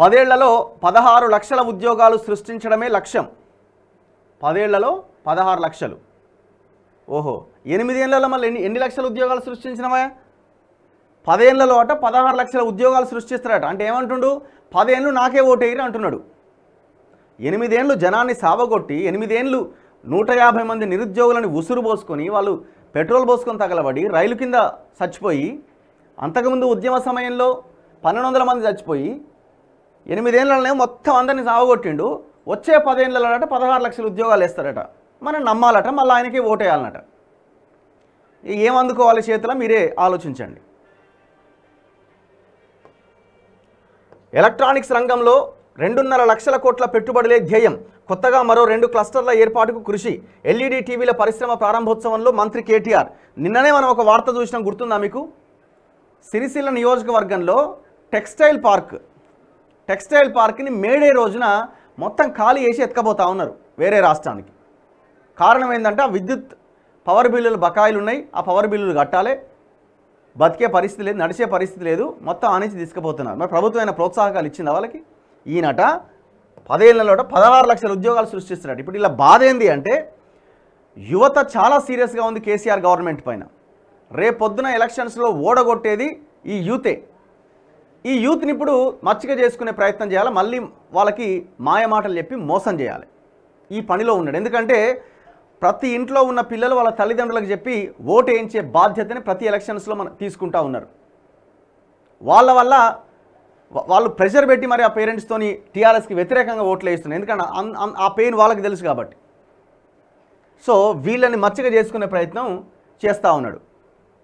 పదేళ్లలో పదహారు లక్షల ఉద్యోగాలు సృష్టించడమే లక్ష్యం పదేళ్లలో పదహారు లక్షలు ఓహో ఎనిమిదేళ్లలో మళ్ళీ ఎన్ని ఎన్ని లక్షల ఉద్యోగాలు సృష్టించినవా పదేళ్లలో అట పదహారు లక్షల ఉద్యోగాలు సృష్టిస్తారట అంటే ఏమంటుండు పదేళ్ళు నాకే ఓటేయరు అంటున్నాడు ఎనిమిదేళ్ళు జనాన్ని సావగొట్టి ఎనిమిదేళ్ళు నూట యాభై మంది నిరుద్యోగులను ఉసురు పోసుకొని వాళ్ళు పెట్రోల్ పోసుకొని తగలబడి రైలు కింద చచ్చిపోయి అంతకుముందు ఉద్యమ సమయంలో పన్నెండు వందల మంది చచ్చిపోయి ఎనిమిదేళ్ళనే మొత్తం అందరినీ సాగొట్టిండు వచ్చే పదేళ్ళలోనట పదహారు లక్షల ఉద్యోగాలు వేస్తారట మనం నమ్మాలట మళ్ళీ ఆయనకి ఓటేయాలన్నట ఏం అందుకోవాలి చేతిలో మీరే ఆలోచించండి ఎలక్ట్రానిక్స్ రంగంలో రెండున్నర లక్షల కోట్ల పెట్టుబడులే ధ్యేయం కొత్తగా మరో రెండు క్లస్టర్ల ఏర్పాటుకు కృషి ఎల్ఈడి టీవీల పరిశ్రమ ప్రారంభోత్సవంలో మంత్రి కేటీఆర్ నిన్ననే మనం ఒక వార్త చూసినాం గుర్తుందా మీకు సిరిసిల్ల నియోజకవర్గంలో టెక్స్టైల్ పార్క్ టెక్స్టైల్ పార్క్ని మేడే రోజున మొత్తం ఖాళీ చేసి ఎత్తుకపోతా ఉన్నారు వేరే రాష్ట్రానికి కారణం ఏంటంటే ఆ విద్యుత్ పవర్ బిల్లులు బకాయిలు ఉన్నాయి ఆ పవర్ బిల్లులు కట్టాలి బతికే పరిస్థితి లేదు నడిచే పరిస్థితి లేదు మొత్తం ఆనేసి తీసుకుపోతున్నారు మరి ప్రభుత్వమైన ప్రోత్సాహకాలు ఇచ్చిన వాళ్ళకి ఈయనట పదేళ్లలో పదహారు లక్షల ఉద్యోగాలు సృష్టిస్తున్నాడు ఇప్పుడు ఇలా బాధ ఏంది అంటే యువత చాలా సీరియస్గా ఉంది కేసీఆర్ గవర్నమెంట్ పైన రేపొద్దున ఎలక్షన్స్లో ఓడగొట్టేది ఈ యూతే ఈ యూత్ని ఇప్పుడు మచ్చిక చేసుకునే ప్రయత్నం చేయాలి మళ్ళీ వాళ్ళకి మాయ మాటలు చెప్పి మోసం చేయాలి ఈ పనిలో ఉన్నాడు ఎందుకంటే ప్రతి ఇంట్లో ఉన్న పిల్లలు వాళ్ళ తల్లిదండ్రులకు చెప్పి ఓటు వేయించే బాధ్యతని ప్రతి ఎలక్షన్స్లో మనం తీసుకుంటా ఉన్నారు వాళ్ళ వల్ల వాళ్ళు ప్రెషర్ పెట్టి మరి ఆ పేరెంట్స్తోని టీఆర్ఎస్కి వ్యతిరేకంగా ఓట్లు వేస్తున్నారు ఎందుకంటే ఆ పెయిన్ వాళ్ళకి తెలుసు కాబట్టి సో వీళ్ళని మచ్చిక చేసుకునే ప్రయత్నం చేస్తూ ఉన్నాడు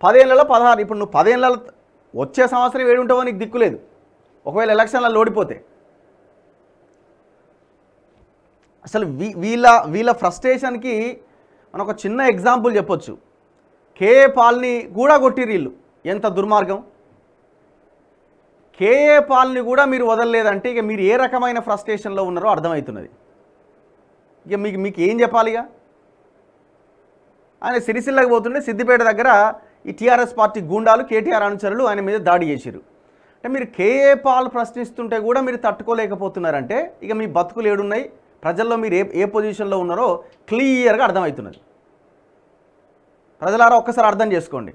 పదేళ్ళలో పదహారు ఇప్పుడు నువ్వు పదేళ్ళ వచ్చే సంవత్సరం ఏడు ఉంటావో నీకు దిక్కులేదు ఒకవేళ ఎలక్షన్లలో ఓడిపోతే అసలు వీ వీళ్ళ వీళ్ళ ఫ్రస్ట్రేషన్కి మనం ఒక చిన్న ఎగ్జాంపుల్ చెప్పొచ్చు కేఏ పాల్ని కూడా కొట్టిరు వీళ్ళు ఎంత దుర్మార్గం కేఏ పాల్ని కూడా మీరు వదలలేదంటే ఇక మీరు ఏ రకమైన ఫ్రస్ట్రేషన్లో ఉన్నారో అర్థమవుతున్నది ఇక మీకు మీకు ఏం చెప్పాలిగా ఆయన సిరిసిల్లకి పోతుంటే సిద్దిపేట దగ్గర ఈ టీఆర్ఎస్ పార్టీ గూండాలు కేటీఆర్ అనుచరులు ఆయన మీద దాడి చేశారు అంటే మీరు కేఏ పాల్ ప్రశ్నిస్తుంటే కూడా మీరు తట్టుకోలేకపోతున్నారంటే ఇక మీ బతుకులు ఏడున్నాయి ప్రజల్లో మీరు ఏ ఏ పొజిషన్లో ఉన్నారో క్లియర్గా అర్థమవుతున్నది ప్రజలారా ఒక్కసారి అర్థం చేసుకోండి